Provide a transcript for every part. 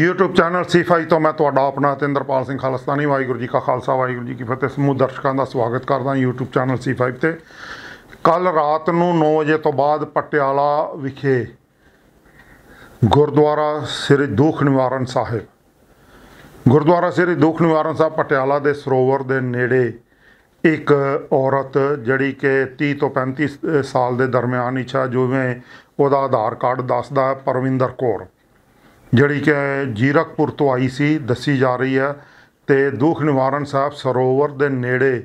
YouTube channel C5 ਤੋਂ ਮੈਂ ਤੁਹਾਡਾ ਆਪਣਾ ਤਿੰਦਰਪਾਲ ਸਿੰਘ ਖਾਲਸਤਾਨੀ ਵਾਹਿਗੁਰੂ ਜੀ ਕਾ ਖਾਲਸਾ ਵਾਹਿਗੁਰੂ ਜੀ ਕੀ ਫਤਿਹ ਸਮੂਹ ਦਰਸ਼ਕਾਂ ਦਾ ਸਵਾਗਤ ਕਰਦਾ YouTube ਚੈਨਲ C5 ਤੇ ਕੱਲ ਰਾਤ ਨੂੰ 9 ਵਜੇ ਤੋਂ ਬਾਅਦ ਪਟਿਆਲਾ ਵਿਖੇ ਗੁਰਦੁਆਰਾ ਸ੍ਰੀ ਦੁਖ ਨਿਵਾਰਨ ਸਾਹਿਬ ਗੁਰਦੁਆਰਾ ਸ੍ਰੀ ਦੁਖ ਨਿਵਾਰਨ ਸਾਹਿਬ ਪਟਿਆਲਾ ਦੇ ਸਰੋਵਰ ਦੇ ਨੇੜੇ ਇੱਕ ਔਰਤ ਜਿਹੜੀ ਕਿ 30 ਤੋਂ 35 ਸਾਲ ਦੇ ਦਰਮਿਆਨ ਹੀ ਛਾ ਉਹਦਾ ਆਧਾਰ ਕਾਰਡ ਦੱਸਦਾ ਪਰਵਿੰਦਰ ਕੌਰ ਜਿਹੜੀ ਕਿ ਜੀਰਕਪੁਰ ਤੋਂ ਆਈ ਸੀ ਦੱਸੀ ਜਾ ਰਹੀ ਹੈ ਤੇ ਦੁੱਖ ਨਿਵਾਰਨ ਸਾਹਿਬ ਸਰੋਵਰ ਦੇ ਨੇੜੇ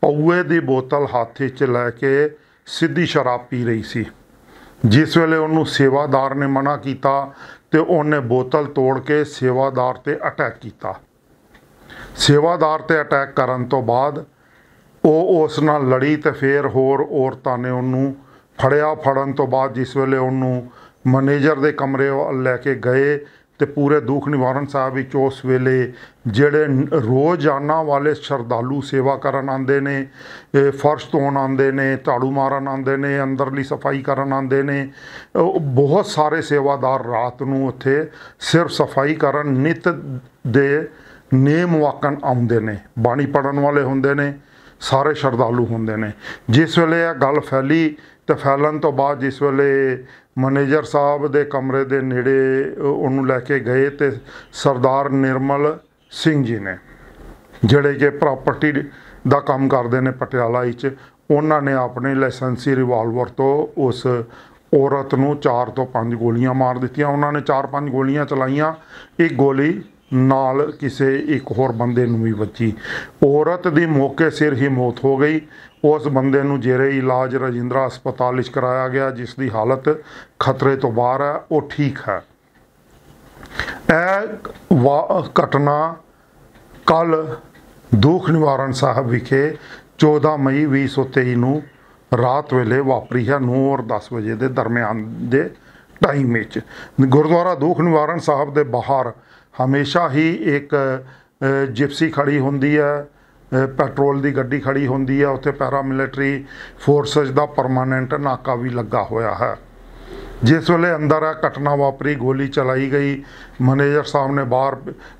ਪੌਏ ਦੀ ਬੋਤਲ ਹੱਥ 'ਚ ਲੈ ਕੇ ਸਿੱਧੀ ਸ਼ਰਾਬ ਪੀ ਰਹੀ ਸੀ ਜਿਸ ਵੇਲੇ ਉਹਨੂੰ ਸੇਵਾਦਾਰ ਨੇ ਮਨਾ ਕੀਤਾ ਤੇ ਉਹਨੇ ਬੋਤਲ ਤੋੜ ਕੇ ਸੇਵਾਦਾਰ ਤੇ ਅਟੈਕ ਕੀਤਾ ਸੇਵਾਦਾਰ ਤੇ ਅਟੈਕ ਕਰਨ ਤੋਂ ਬਾਅਦ ਉਹ ਉਸ ਨਾਲ ਲੜੀ ਤੇ ਫੇਰ ਹੋਰ ਔਰਤਾਂ ਨੇ ਉਹਨੂੰ ਫੜਿਆ ਫੜਨ ਤੋਂ ਬਾਅਦ ਜਿਸ ਵੇਲੇ ਉਹਨੂੰ ਮੈਨੇਜਰ ਦੇ ਕਮਰੇ ਲੈ ਕੇ ਗਏ ਤੇ ਪੂਰੇ ਦੁੱਖ ਨਿਵਾਰਨ ਸਾਹਿਬ ਵਿੱਚ ਉਸ ਵੇਲੇ ਜਿਹੜੇ ਰੋਜ਼ਾਨਾ ਵਾਲੇ ਸ਼ਰਧਾਲੂ ਸੇਵਾ ਕਰਨ ਆਉਂਦੇ ਨੇ ਫਰਸ਼ ਧੋਣ ਆਉਂਦੇ ਨੇ ਝਾੜੂ ਮਾਰਨ ਆਉਂਦੇ ਨੇ ਅੰਦਰਲੀ ਸਫਾਈ ਕਰਨ ਆਉਂਦੇ ਨੇ ਬਹੁਤ ਸਾਰੇ ਸੇਵਾਦਾਰ ਰਾਤ ਨੂੰ ਉੱਥੇ ਸਿਰਫ ਸਫਾਈ ਕਰਨ ਨਿਤ ਦੇ ਨੇਮ ਵਾਕਨ ਆਉਂਦੇ ਨੇ ਬਾਣੀ ਪੜਨ ਵਾਲੇ ਹੁੰਦੇ ਨੇ ਸਾਰੇ ਸ਼ਰਧਾਲੂ ਹੁੰਦੇ ਨੇ ਜਿਸ ਵੇਲੇ ਇਹ ਗੱਲ ਫੈਲੀ ਤੇ ਫੈਲਣ ਤੋਂ ਬਾਅਦ ਜਿਸ ਵੇਲੇ ਮੈਨੇਜਰ ਸਾਹਿਬ ਦੇ ਕਮਰੇ ਦੇ ਨੇੜੇ ਉਹਨੂੰ ਲੈ ਕੇ ਗਏ ਤੇ ਸਰਦਾਰ ਨਿਰਮਲ ਸਿੰਘ ਜੀ ਨੇ ਜਿਹੜੇ ਕਿ ਪ੍ਰਾਪਰਟੀ ਦਾ ਕੰਮ ਕਰਦੇ ਨੇ ਪਟਿਆਲਾ ਵਿੱਚ ਉਹਨਾਂ ਨੇ ਆਪਣੇ ਲਾਇਸੈਂਸੀ ਰਿਵਾਲਵਰ ਤੋਂ ਉਸ ਔਰਤ ਨੂੰ 4 ਤੋਂ 5 ਗੋਲੀਆਂ ਮਾਰ ਦਿੱਤੀਆਂ ਉਹਨਾਂ ਨੇ 4-5 ਗੋਲੀਆਂ ਚਲਾਈਆਂ ਇੱਕ ਗੋਲੀ ਨਾਲ ਕਿਸੇ ਇੱਕ ਹੋਰ ਬੰਦੇ ਨੂੰ ਵੀ ਵੱਜੀ ਔਰਤ ਦੀ ਮੌਕੇ ਸਿਰ ਹੀ ਮੌਤ ਹੋ ਗਈ ਉਸ ਬੰਦੇ ਨੂੰ ਜਿਹੜੇ ਇਲਾਜ ਰਜਿੰਦਰਾ ਹਸਪਤਾਲ ਵਿੱਚ ਕਰਾਇਆ ਗਿਆ ਜਿਸ ਦੀ ਹਾਲਤ ਖਤਰੇ ਤੋਂ ਬਾਹਰ ਹੈ ਉਹ ਠੀਕ ਹੈ ਇਹ ਘਟਨਾ ਕੱਲ ਦੁੱਖ ਨਿਵਾਰਨ ਸਾਹਿਬ ਵਿਖੇ 14 ਮਈ 2023 ਨੂੰ ਰਾਤ ਵੇਲੇ ਵਾਪਰੀ ਹੈ 9 ਔਰ 10 ਵਜੇ ਦੇ ਦਰਮਿਆਨ ਦੇ ਟਾਈਮ ਵਿੱਚ ਗੁਰਦੁਆਰਾ ਦੁੱਖ ਨਿਵਾਰਨ ਸਾਹਿਬ ਦੇ ਬਾਹਰ ਹਮੇਸ਼ਾ ਹੀ ਇੱਕ ਜਿਪਸੀ ਖੜੀ ਹੁੰਦੀ ਹੈ ਪੈਟਰੋਲ ਦੀ ਗੱਡੀ ਖੜੀ ਹੁੰਦੀ ਹੈ ਉੱਥੇ ਪੈਰਾ ਮਿਲਟਰੀ ਫੋਰਸਸ ਦਾ ਪਰਮਾਨੈਂਟ ਨਾਕਾ ਵੀ ਲੱਗਾ ਹੋਇਆ ਹੈ ਜਿਸ ਵੇਲੇ ਅੰਦਰ ਆ ਘਟਨਾ ਵਾਪਰੀ ਗੋਲੀ ਚਲਾਈ ਗਈ ਮੈਨੇਜਰ ਸਾਹਿਬ ਨੇ ਬਾਹਰ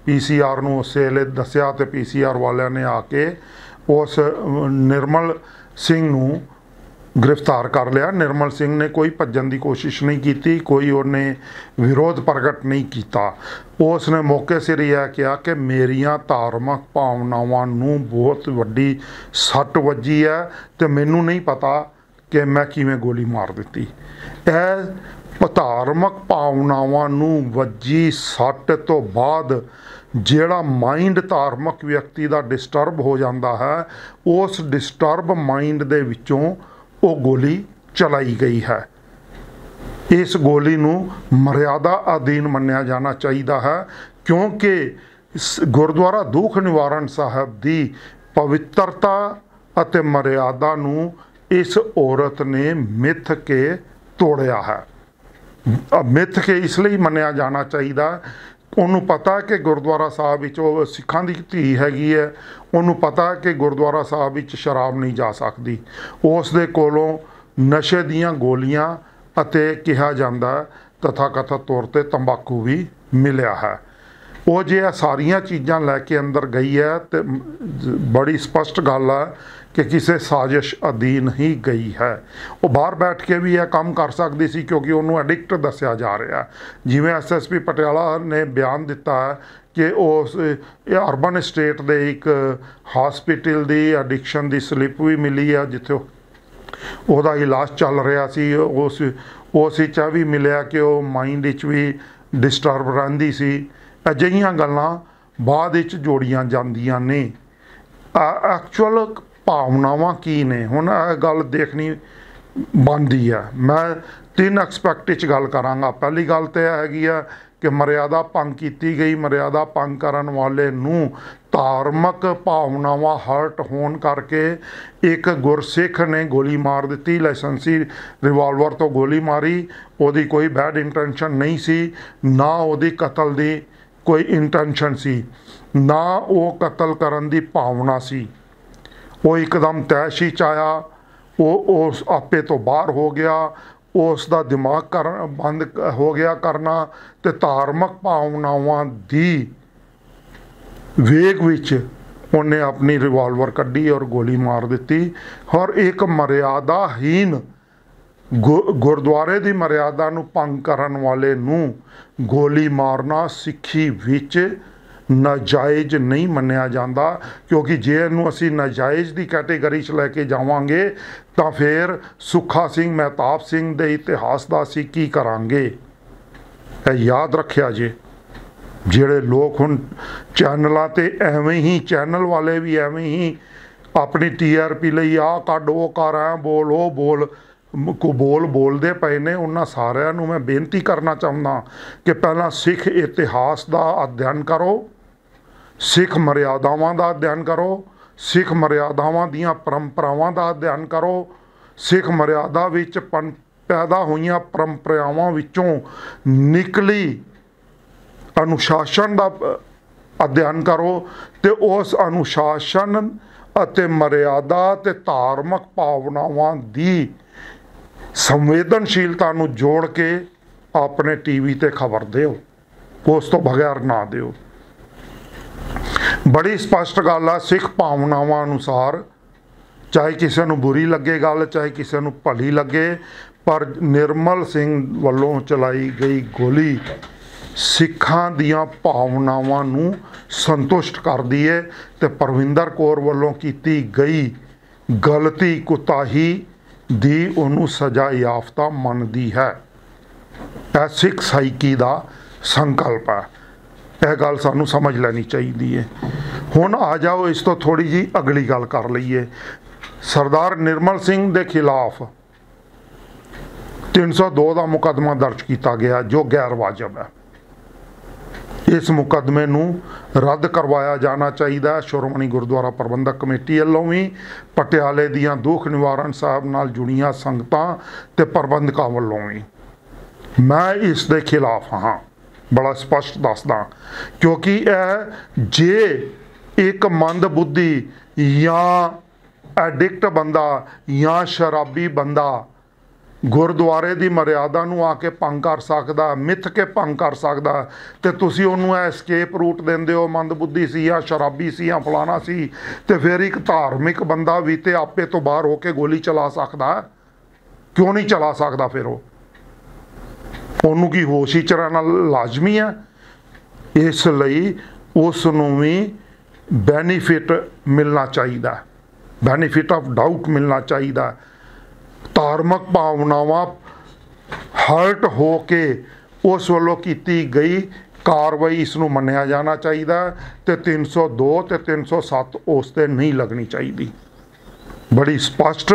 ਪੀਸੀਆਰ ਨੂੰ ਉਸੇ ਲਈ ਦੱਸਿਆ ਤੇ ਪੀਸੀਆਰ ਵਾਲਿਆਂ ਨੇ ਆ ਕੇ ਉਸ ਨਿਰਮਲ ਸਿੰਘ ਨੂੰ ਗ੍ਰਿਫਤਾਰ ਕਰ ਲਿਆ ਨਿਰਮਲ ਸਿੰਘ ਨੇ ਕੋਈ ਭੱਜਣ ਦੀ ਕੋਸ਼ਿਸ਼ ਨਹੀਂ ਕੀਤੀ ਕੋਈ ਉਹਨੇ ਵਿਰੋਧ ਪ੍ਰਗਟ ਨਹੀਂ ਕੀਤਾ ਉਸ ਨੇ ਮੌਕੇ ਸਿਰ ਇਹ ਕਿਹਾ ਕਿ ਮੇਰੀਆਂ ਧਾਰਮਿਕ ਭਾਵਨਾਵਾਂ ਨੂੰ ਬਹੁਤ ਵੱਡੀ ਸੱਟ ਵੱਜੀ ਹੈ ਤੇ ਮੈਨੂੰ ਨਹੀਂ ਪਤਾ ਕਿ ਮੈਂ ਕਿਵੇਂ ਗੋਲੀ ਮਾਰ ਦਿੱਤੀ ਇਹ ਧਾਰਮਿਕ ਭਾਵਨਾਵਾਂ ਨੂੰ ਵੱਜੀ ਸੱਟ ਤੋਂ ਬਾਅਦ ਜਿਹੜਾ ਮਾਈਂਡ ਧਾਰਮਿਕ ਵਿਅਕਤੀ ਦਾ ਡਿਸਟਰਬ ਹੋ ਜਾਂਦਾ ਹੈ ਉਸ ਡਿਸਟਰਬ ਮਾਈਂਡ ਦੇ ਵਿੱਚੋਂ ਉਹ ਗੋਲੀ ਚਲਾਈ ਗਈ ਹੈ ਇਸ ਗੋਲੀ ਨੂੰ ਮਰਿਆਦਾ ਅਧੀਨ ਮੰਨਿਆ ਜਾਣਾ ਚਾਹੀਦਾ ਹੈ ਕਿਉਂਕਿ ਗੁਰਦੁਆਰਾ ਦੁੱਖ ਨਿਵਾਰਨ ਸਾਹਿਬ ਦੀ ਪਵਿੱਤਰਤਾ ਅਤੇ ਮਰਿਆਦਾ ਨੂੰ ਇਸ ਔਰਤ ਨੇ ਮਿੱਥ ਕੇ ਤੋੜਿਆ ਹੈ ਮਿੱਥ ਕੇ ਇਸ ਲਈ ਮੰਨਿਆ ਜਾਣਾ ਚਾਹੀਦਾ ਉਹਨੂੰ ਪਤਾ ਕਿ ਗੁਰਦੁਆਰਾ ਸਾਹਿਬ ਵਿੱਚ ਉਹ ਸਿੱਖਾਂ ਦੀ ਧੀ ਹੈਗੀ ਹੈ ਉਹਨੂੰ ਪਤਾ ਕਿ ਗੁਰਦੁਆਰਾ ਸਾਹਿਬ ਵਿੱਚ ਸ਼ਰਾਬ ਨਹੀਂ ਜਾ ਸਕਦੀ ਉਸ ਦੇ ਕੋਲੋਂ ਨਸ਼ੇ ਦੀਆਂ ਗੋਲੀਆਂ ਅਤੇ ਕਿਹਾ ਜਾਂਦਾ ਕਥਾ ਤੌਰ ਤੇ ਤੰਬਾਕੂ ਵੀ ਮਿਲਿਆ ਹੈ ਉਹ ਜੇ ਇਹ ਸਾਰੀਆਂ ਚੀਜ਼ਾਂ ਲੈ ਕੇ ਅੰਦਰ ਗਈ ਹੈ ਤੇ ਬੜੀ ਸਪਸ਼ਟ ਗੱਲ ਹੈ ਕਿ ਕਿਸੇ ਸਾਜ਼ਿਸ਼ ਅਧੀਨ ਹੀ ਗਈ ਹੈ ਉਹ ਬਾਹਰ ਬੈਠ ਕੇ ਵੀ ਇਹ ਕੰਮ ਕਰ ਸਕਦੀ ਸੀ ਕਿਉਂਕਿ ਉਹਨੂੰ ਐਡਿਕਟ ਦੱਸਿਆ ਜਾ ਰਿਹਾ ਜਿਵੇਂ ਐਸਐਸਪੀ ਪਟਿਆਲਾ ਨੇ ਬਿਆਨ ਦਿੱਤਾ ਹੈ ਕਿ ਉਸ ਇਹ ਅਰਬਨ ਸਟੇਟ ਦੇ ਇੱਕ ਹਸਪੀਟਲ ਦੀ ਐਡਿਕਸ਼ਨ ਦੀ ਸਲਿੱਪ ਵੀ ਮਿਲੀ ਆ ਜਿੱਥੇ ਉਹਦਾ ਇਲਾਜ ਚੱਲ ਰਿਹਾ ਸੀ ਉਸ ਉਸੇ ਚਾ ਵੀ ਮਿਲਿਆ ਕਿ ਉਹ ਮਾਈਂਡ ਵਿੱਚ ਵੀ ਡਿਸਟਰਬ ਰਹਿੰਦੀ ਸੀ ਅਜਿਹੀਆਂ ਗੱਲਾਂ ਬਾਅਦ ਵਿੱਚ ਜੋੜੀਆਂ ਜਾਂਦੀਆਂ ਨੇ ਐਕਚੁਅਲ ਭਾਵਨਾਵਾਂ ਕੀ ਨੇ ਹੁਣ ਇਹ ਗੱਲ ਦੇਖਣੀ ਬੰਦੀ ਆ ਮੈਂ ਤਿੰਨ ਐਕਸਪੈਕਟ ਵਿੱਚ ਗੱਲ ਕਰਾਂਗਾ ਪਹਿਲੀ ਗੱਲ ਤੇ ਹੈਗੀ ਆ ਕਿ ਮਰਿਆਦਾ ਪੰਗ ਕੀਤੀ ਗਈ ਮਰਿਆਦਾ ਪੰਗ ਕਰਨ ਵਾਲੇ ਨੂੰ ਧਾਰਮਿਕ ਭਾਵਨਾਵਾਂ ਹਰਟ ਹੋਣ ਕਰਕੇ ਇੱਕ ਗੁਰਸਿੱਖ ਨੇ ਗੋਲੀ ਮਾਰ ਦਿੱਤੀ ਲਾਇਸੈਂਸੀ ਰਿਵਾਲਵਰ ਤੋਂ ਗੋਲੀ ਮਾਰੀ ਉਹਦੀ ਕੋਈ ਬੈਡ ਇੰਟੈਂਸ਼ਨ ਨਹੀਂ ਸੀ ਨਾ ਉਹਦੀ ਕਤਲ ਦੀ ਕੋਈ ਇੰਟੈਂਸ਼ਨ ਸੀ ਨਾ ਉਹ ਕਤਲ ਕਰਨ ਦੀ ਭਾਵਨਾ ਸੀ ਉਹ ਇੱਕਦਮ ਤੈਸ਼ੀ ਚ ਆਇਆ ਉਹ ਉਸ ਆਪੇ ਤੋਂ ਬਾਹਰ ਹੋ ਗਿਆ ਉਸ ਦਾ ਦਿਮਾਗ ਕਰ ਬੰਦ ਹੋ ਗਿਆ ਕਰਨਾ ਤੇ ਧਾਰਮਿਕ ਭਾਵਨਾਵਾਂ ਦੀ ਵੇਗ ਵਿੱਚ ਉਹਨੇ ਆਪਣੀ ਰਿਵਾਲਵਰ ਕੱਢੀ ਔਰ ਗੋਲੀ ਮਾਰ ਦਿੱਤੀ ਔਰ ਇੱਕ ਮਰਿਆਦਾਹੀਨ ਗੁਰਦੁਆਰੇ ਦੀ ਮਰਿਆਦਾ ਨੂੰ ਭੰਗ ਕਰਨ ਵਾਲੇ ਨੂੰ ਗੋਲੀ ਮਾਰਨਾ ਸਿੱਖੀ ਵਿੱਚ ਨਾਜਾਇਜ਼ ਨਹੀਂ ਮੰਨਿਆ ਜਾਂਦਾ ਕਿਉਂਕਿ ਜੇ ਇਹਨੂੰ ਅਸੀਂ ਨਾਜਾਇਜ਼ ਦੀ ਕੈਟਾਗਰੀ 'ਚ ਲੈ ਕੇ ਜਾਵਾਂਗੇ ਤਾਂ ਫਿਰ ਸੁਖਾ ਸਿੰਘ ਮਹਿਤਾਬ ਸਿੰਘ ਦੇ ਇਤਿਹਾਸ ਦਾ ਅਸੀਂ ਕੀ ਕਰਾਂਗੇ ਇਹ ਯਾਦ ਰੱਖਿਆ ਜੇ ਜਿਹੜੇ ਲੋਕ ਹੁਣ ਚੈਨਲਾਂ ਤੇ ਐਵੇਂ ਹੀ ਚੈਨਲ ਵਾਲੇ ਵੀ ਐਵੇਂ ਹੀ ਆਪਣੀ ਟੀਆਰਪੀ ਲਈ ਆ ਕੱਢ ਉਹ ਕਰ ਬੋਲ ਉਹ ਬੋਲ ਕੋ ਬੋਲ ਬੋਲਦੇ ਪਏ ਨੇ ਉਹਨਾਂ ਸਾਰਿਆਂ ਨੂੰ ਮੈਂ ਬੇਨਤੀ ਕਰਨਾ ਚਾਹੁੰਦਾ ਕਿ ਪਹਿਲਾਂ ਸਿੱਖ ਇਤਿਹਾਸ ਦਾ ਅਧਿਐਨ ਕਰੋ ਸਿੱਖ ਮਰਿਆਦਾਵਾਂ ਦਾ ਅਧਿਐਨ ਕਰੋ ਸਿੱਖ ਮਰਿਆਦਾਵਾਂ ਦੀਆਂ ਪਰੰਪਰਾਵਾਂ ਦਾ ਅਧਿਐਨ ਕਰੋ ਸਿੱਖ ਮਰਿਆਦਾ ਵਿੱਚ ਪੈਦਾ ਹੋਈਆਂ ਪਰੰਪਰਾਵਾਂ ਵਿੱਚੋਂ ਨਿਕਲੀ ਅਨੁਸ਼ਾਸਨ ਦਾ ਅਧਿਐਨ ਕਰੋ ਤੇ ਉਸ ਅਨੁਸ਼ਾਸਨ ਅਤੇ ਮਰਿਆਦਾ ਤੇ ਧਾਰਮਿਕ ਭਾਵਨਾਵਾਂ ਦੀ ਸੰਵੇਦਨਸ਼ੀਲਤਾ ਨੂੰ ਜੋੜ ਕੇ ਆਪਣੇ ਟੀਵੀ ਤੇ ਖਬਰ ਦਿਓ ਉਸ ਤੋਂ ਬਗੈਰ ਨਾ ਦਿਓ ਬੜੀ ਸਪਸ਼ਟ ਗੱਲ ਆ ਸਿੱਖ ਭਾਵਨਾਵਾਂ ਅਨੁਸਾਰ ਚਾਹੇ ਕਿਸੇ ਨੂੰ ਬੁਰੀ ਲੱਗੇ ਗੱਲ ਚਾਹੇ ਕਿਸੇ ਨੂੰ ਭਲੀ ਲੱਗੇ ਪਰ ਨਿਰਮਲ ਸਿੰਘ ਵੱਲੋਂ ਚਲਾਈ ਗਈ ਗੋਲੀ ਸਿੱਖਾਂ ਦੀਆਂ ਭਾਵਨਾਵਾਂ ਨੂੰ ਸੰਤੁਸ਼ਟ ਕਰਦੀ ਹੈ ਤੇ ਪਰਵਿੰਦਰ ਕੌਰ ਵੱਲੋਂ ਕੀਤੀ ਗਈ ਗਲਤੀ ਕੁਤਾਹੀ ਦੀ ਉਹਨੂੰ ਸਜ਼ਾ ਯਾਫਤਾ ਮੰਨਦੀ ਹੈ ਇਹ ਸਿੱਖ ਸਾਈਕੀ ਦਾ ਸੰਕਲਪ ਹੈ ਇਹ ਗੱਲ ਸਾਨੂੰ ਸਮਝ ਲੈਣੀ ਚਾਹੀਦੀ ਹੈ ਹੁਣ ਆ ਜਾਓ ਇਸ ਤੋਂ ਥੋੜੀ ਜੀ ਅਗਲੀ ਗੱਲ ਕਰ ਲਈਏ ਸਰਦਾਰ ਨਿਰਮਲ ਸਿੰਘ ਦੇ ਖਿਲਾਫ 302 ਦਾ ਮੁਕਦਮਾ ਦਰਜ ਕੀਤਾ ਗਿਆ ਜੋ ਗੈਰ ਵਾਜਬ ਹੈ ਇਸ ਮੁਕਦਮੇ ਨੂੰ ਰੱਦ ਕਰਵਾਇਆ ਜਾਣਾ ਚਾਹੀਦਾ ਹੈ ਸ਼ੋਰਮਣੀ ਗੁਰਦੁਆਰਾ ਪ੍ਰਬੰਧਕ ਕਮੇਟੀ ਵੱਲੋਂ ਵੀ ਪਟਿਆਲੇ ਦੀਆਂ ਦੁੱਖ ਨਿਵਾਰਨ ਸਾਹਿਬ ਨਾਲ ਜੁੜੀਆਂ ਸੰਗਤਾਂ ਤੇ ਪ੍ਰਬੰਧਕਾਂ ਵੱਲੋਂ ਵੀ ਮੈਂ ਇਸ ਦੇ ਖਿਲਾਫ ਹਾਂ ਬੜਾ ਸਪਸ਼ਟ ਦੱਸਦਾ ਕਿਉਂਕਿ ਇਹ ਜੇ ਇੱਕ ਮੰਦ ਬੁੱਧੀ ਜਾਂ ਐਡਿਕਟ ਬੰਦਾ ਜਾਂ ਸ਼ਰਾਬੀ ਬੰਦਾ ਗੁਰਦੁਆਰੇ ਦੀ ਮਰਿਆਦਾ ਨੂੰ ਆ ਕੇ ਭੰਗ ਕਰ ਸਕਦਾ ਮਿੱਥ ਕੇ ਭੰਗ ਕਰ ਸਕਦਾ ਤੇ ਤੁਸੀਂ ਉਹਨੂੰ ਐ ਐਸਕੇਪ ਰੂਟ ਦਿੰਦੇ ਹੋ ਮੰਦਬੁੱਧੀ ਸੀ ਜਾਂ ਸ਼ਰਾਬੀ ਸੀ ਜਾਂ ਫਲਾਣਾ ਸੀ ਤੇ ਫਿਰ ਇੱਕ ਧਾਰਮਿਕ ਬੰਦਾ ਵੀ ਤੇ ਆਪੇ ਤੋਂ ਬਾਹਰ ਹੋ ਕੇ ਗੋਲੀ ਚਲਾ ਸਕਦਾ ਕਿਉਂ ਨਹੀਂ ਚਲਾ ਸਕਦਾ ਫਿਰ ਉਹ ਉਹਨੂੰ ਕੀ ਹੋਸ਼ ਹੀ ਨਾਲ ਲਾਜ਼ਮੀ ਹੈ ਇਸ ਲਈ ਉਸ ਨੂੰ ਵੀ ਬੈਨੀਫਿਟ ਮਿਲਣਾ ਚਾਹੀਦਾ ਬੈਨੀਫਿਟ ਆਫ ਡਾਊਟ ਮਿਲਣਾ ਚਾਹੀਦਾ ਧਾਰਮਿਕ ਭਾਵਨਾਵਾਂ ਹਰਟ ਹੋ ਕੇ ਉਸ ਵੱਲੋਂ ਕੀਤੀ ਗਈ ਕਾਰਵਾਈ ਇਸ ਨੂੰ ਮੰਨਿਆ ਜਾਣਾ ਚਾਹੀਦਾ ਤੇ 302 ਤੇ 307 ਉਸ ਤੇ ਨਹੀਂ ਲੱਗਣੀ ਚਾਹੀਦੀ ਬੜੀ ਸਪਸ਼ਟ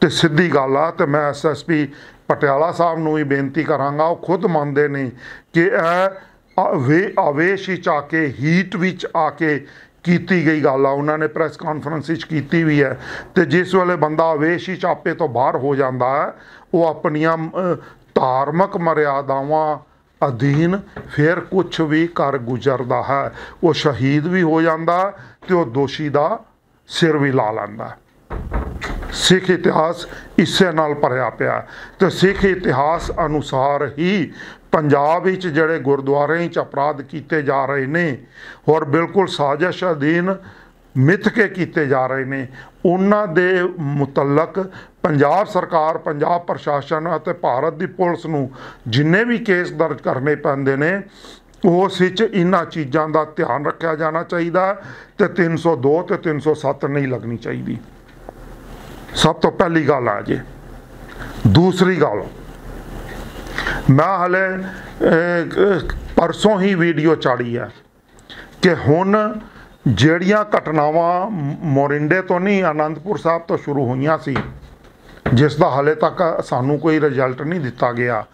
ਤੇ ਸਿੱਧੀ ਗੱਲ ਆ ਤੇ ਮੈਂ ਐਸਐਸਪੀ ਪਟਿਆਲਾ ਸਾਹਿਬ ਨੂੰ ਵੀ ਬੇਨਤੀ ਕਰਾਂਗਾ ਉਹ ਖੁਦ ਮੰਨਦੇ ਨੇ ਕਿ ਇਹ ਵੇ ਆਵੇਸ਼ ਕੇ ਹੀਟ ਵਿੱਚ ਆ ਕੇ ਕੀਤੀ ਗਈ ਗੱਲ ਆ ਉਹਨਾਂ ਨੇ ਪ੍ਰੈਸ ਕਾਨਫਰੰਸ ਵਿੱਚ ਕੀਤੀ ਵੀ ਹੈ ਤੇ ਜਿਸ ਵੇਲੇ ਬੰਦਾ ਆਵੇਸ਼ ਹੀ ਚਾਪੇ ਤੋਂ ਬਾਹਰ ਹੋ ਜਾਂਦਾ ਹੈ ਉਹ ਆਪਣੀਆਂ ਧਾਰਮਿਕ ਮਰਿਆਦਾਵਾਂ ਅਧੀਨ ਫਿਰ ਕੁਝ ਵੀ ਕਰ ਗੁਜ਼ਰਦਾ ਹੈ ਉਹ ਸ਼ਹੀਦ ਵੀ ਹੋ ਜਾਂਦਾ ਤੇ ਉਹ ਦੋਸ਼ੀ ਦਾ ਸਿਰ ਵੀ ਲਾ ਲੈਂਦਾ ਸਿੱਖ ਇਤਿਹਾਸ ਇਸੇ ਨਾਲ ਭਰਿਆ ਪਿਆ ਤੇ ਸਿੱਖ ਇਤਿਹਾਸ ਅਨੁਸਾਰ ਹੀ ਪੰਜਾਬ ਵਿੱਚ ਜਿਹੜੇ ਗੁਰਦੁਆਰਿਆਂ 'ਚ ਅਪਰਾਧ ਕੀਤੇ ਜਾ ਰਹੇ ਨੇ ਔਰ ਬਿਲਕੁਲ ਸਾਜ਼ਿਸ਼ ਅਧੀਨ ਮਿੱਥ ਕੇ ਕੀਤੇ ਜਾ ਰਹੇ ਨੇ ਉਹਨਾਂ ਦੇ ਮੁਤਲਕ ਪੰਜਾਬ ਸਰਕਾਰ ਪੰਜਾਬ ਪ੍ਰਸ਼ਾਸਨ ਅਤੇ ਭਾਰਤ ਦੀ ਪੁਲਿਸ ਨੂੰ ਜਿੰਨੇ ਵੀ ਕੇਸ ਦਰਜ ਕਰਨੇ ਪੈਂਦੇ ਨੇ ਉਸ ਵਿੱਚ ਇਹਨਾਂ ਚੀਜ਼ਾਂ ਦਾ ਧਿਆਨ ਰੱਖਿਆ ਜਾਣਾ ਚਾਹੀਦਾ ਤੇ 302 ਤੇ 307 ਨਹੀਂ ਲੱਗਣੀ ਚਾਹੀਦੀ ਸਭ ਤੋਂ ਪਹਿਲੀ ਗੱਲ ਆ ਜੇ ਦੂਸਰੀ ਗੱਲ ਮੈਂ ਹਲੇ ਪਰਸੋਂ ਹੀ ਵੀਡੀਓ ਚਾੜੀ ਆ ਕਿ ਹੁਣ ਜਿਹੜੀਆਂ ਘਟਨਾਵਾਂ ਮੋਰਿੰਡੇ ਤੋਂ ਨਹੀਂ ਆਨੰਦਪੁਰ ਸਾਹਿਬ ਤੋਂ ਸ਼ੁਰੂ ਹੋਈਆਂ ਸੀ ਜਿਸ ਦਾ ਹਲੇ ਤੱਕ ਸਾਨੂੰ ਕੋਈ ਰਿਜ਼ਲਟ ਨਹੀਂ ਦਿੱਤਾ ਗਿਆ